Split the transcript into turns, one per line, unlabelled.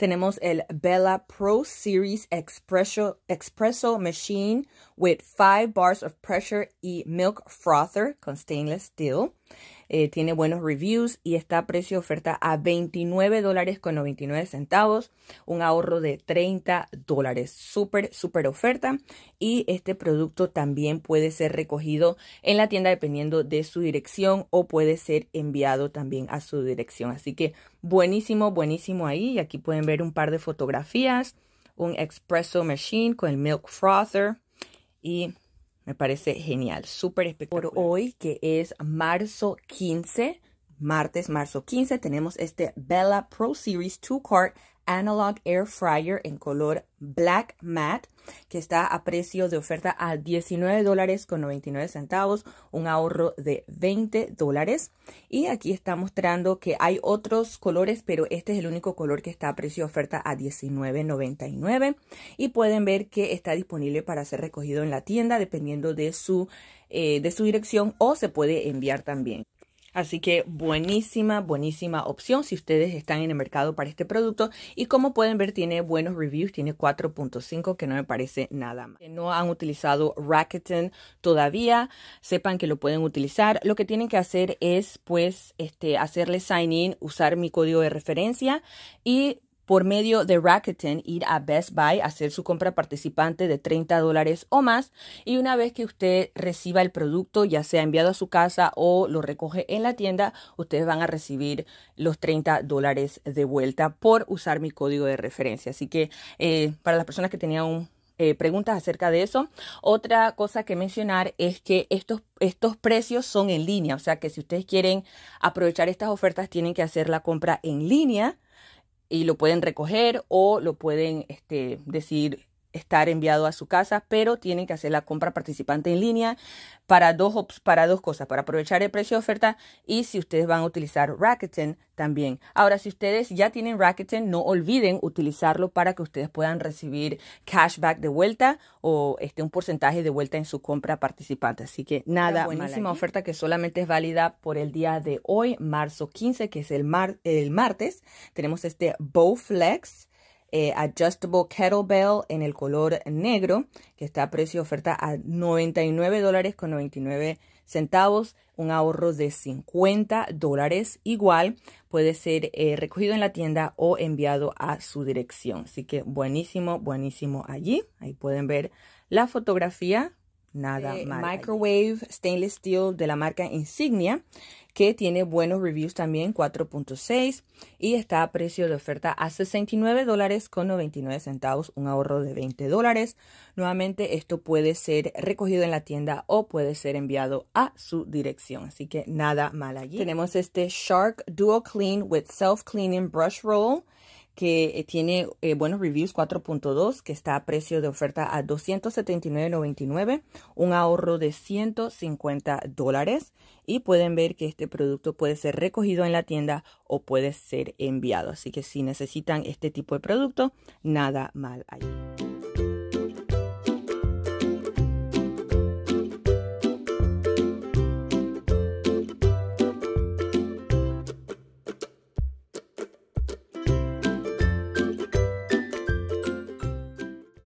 Tenemos el Bella Pro Series Expresso, Machine with 5 bars of pressure y milk frother con stainless steel. Eh, tiene buenos reviews y está a precio de oferta a $29.99. dólares con centavos, un ahorro de 30 dólares. Súper, súper oferta. Y este producto también puede ser recogido en la tienda dependiendo de su dirección o puede ser enviado también a su dirección. Así que buenísimo, buenísimo ahí. Y aquí pueden ver un par de fotografías, un espresso machine con el milk frother y me parece genial, súper espectacular. Por hoy, que es marzo 15, martes, marzo 15, tenemos este Bella Pro Series 2 Cart Analog Air Fryer en color Black Matte, que está a precio de oferta a $19.99 dólares centavos, un ahorro de 20 dólares. Y aquí está mostrando que hay otros colores, pero este es el único color que está a precio de oferta a 19.99. Y pueden ver que está disponible para ser recogido en la tienda dependiendo de su, eh, de su dirección o se puede enviar también. Así que buenísima, buenísima opción si ustedes están en el mercado para este producto. Y como pueden ver, tiene buenos reviews, tiene 4.5 que no me parece nada mal. No han utilizado Rakuten todavía, sepan que lo pueden utilizar. Lo que tienen que hacer es pues este, hacerle sign in, usar mi código de referencia y por medio de Rakuten ir a Best Buy, hacer su compra participante de 30 dólares o más y una vez que usted reciba el producto, ya sea enviado a su casa o lo recoge en la tienda, ustedes van a recibir los 30 dólares de vuelta por usar mi código de referencia. Así que eh, para las personas que tenían eh, preguntas acerca de eso. Otra cosa que mencionar es que estos, estos precios son en línea, o sea que si ustedes quieren aprovechar estas ofertas tienen que hacer la compra en línea y lo pueden recoger o lo pueden este, decir estar enviado a su casa, pero tienen que hacer la compra participante en línea para dos, para dos cosas, para aprovechar el precio de oferta y si ustedes van a utilizar Rakuten también. Ahora, si ustedes ya tienen Rakuten, no olviden utilizarlo para que ustedes puedan recibir cashback de vuelta o este, un porcentaje de vuelta en su compra participante. Así que nada, buenísima oferta que solamente es válida por el día de hoy, marzo 15, que es el, mar el martes. Tenemos este Bowflex eh, adjustable Kettlebell en el color negro, que está a precio de oferta a 99 dólares con 99 centavos, un ahorro de 50 dólares. Igual puede ser eh, recogido en la tienda o enviado a su dirección. Así que buenísimo, buenísimo allí. Ahí pueden ver la fotografía nada mal. Microwave Stainless Steel de la marca Insignia, que tiene buenos reviews también, 4.6, y está a precio de oferta a 69 dólares con 99 centavos, un ahorro de 20 dólares. Nuevamente, esto puede ser recogido en la tienda o puede ser enviado a su dirección, así que nada mal allí. Tenemos este Shark dual Clean with Self Cleaning Brush Roll que eh, tiene eh, buenos reviews 4.2, que está a precio de oferta a 279.99, un ahorro de 150 dólares. Y pueden ver que este producto puede ser recogido en la tienda o puede ser enviado. Así que si necesitan este tipo de producto, nada mal ahí.